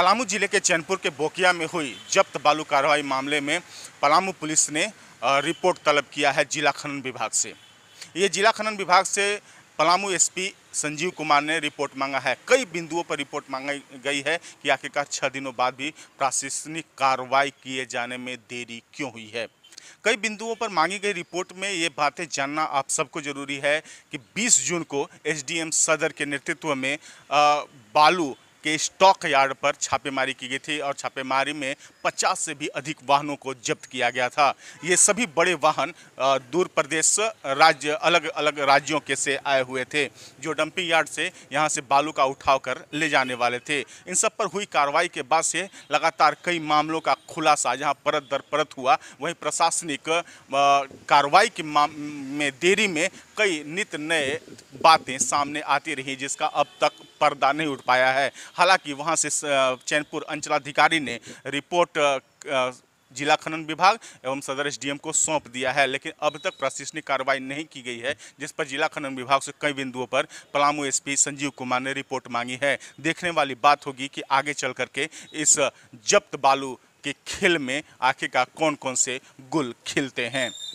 पलामू जिले के चैनपुर के बोकिया में हुई जब्त बालू कार्रवाई मामले में पलामू पुलिस ने रिपोर्ट तलब किया है जिला खनन विभाग से ये जिला खनन विभाग से पलामू एसपी संजीव कुमार ने रिपोर्ट मांगा है कई बिंदुओं पर रिपोर्ट मांगी गई है कि आखिरकार छः दिनों बाद भी प्रशासनिक कार्रवाई किए जाने में देरी क्यों हुई है कई बिंदुओं पर मांगी गई रिपोर्ट में ये बातें जानना आप सबको जरूरी है कि 20 जून को एसडीएम सदर के नेतृत्व में बालू के स्टॉक यार्ड पर छापेमारी की गई थी और छापेमारी में 50 से भी अधिक वाहनों को जब्त किया गया था ये सभी बड़े वाहन दूर प्रदेश राज्य अलग अलग राज्यों के से आए हुए थे जो डंपिंग यार्ड से यहाँ से बालू का उठाव कर ले जाने वाले थे इन सब पर हुई कार्रवाई के बाद से लगातार कई मामलों का खुलासा जहाँ परत दर परत हुआ वहीं प्रशासनिक कार्रवाई के में देरी में कई नित नए बातें सामने आती रही जिसका अब तक पर्दा नहीं उठ पाया है हालांकि वहां से चैनपुर अंचलाधिकारी ने रिपोर्ट जिला खनन विभाग एवं सदर एसडीएम को सौंप दिया है लेकिन अब तक प्रशासनिक कार्रवाई नहीं की गई है जिस पर जिला खनन विभाग से कई बिंदुओं पर पलामू एसपी संजीव कुमार ने रिपोर्ट मांगी है देखने वाली बात होगी कि आगे चल करके इस जब्त बालू के खेल में आखिरकार कौन कौन से गुल खिलते हैं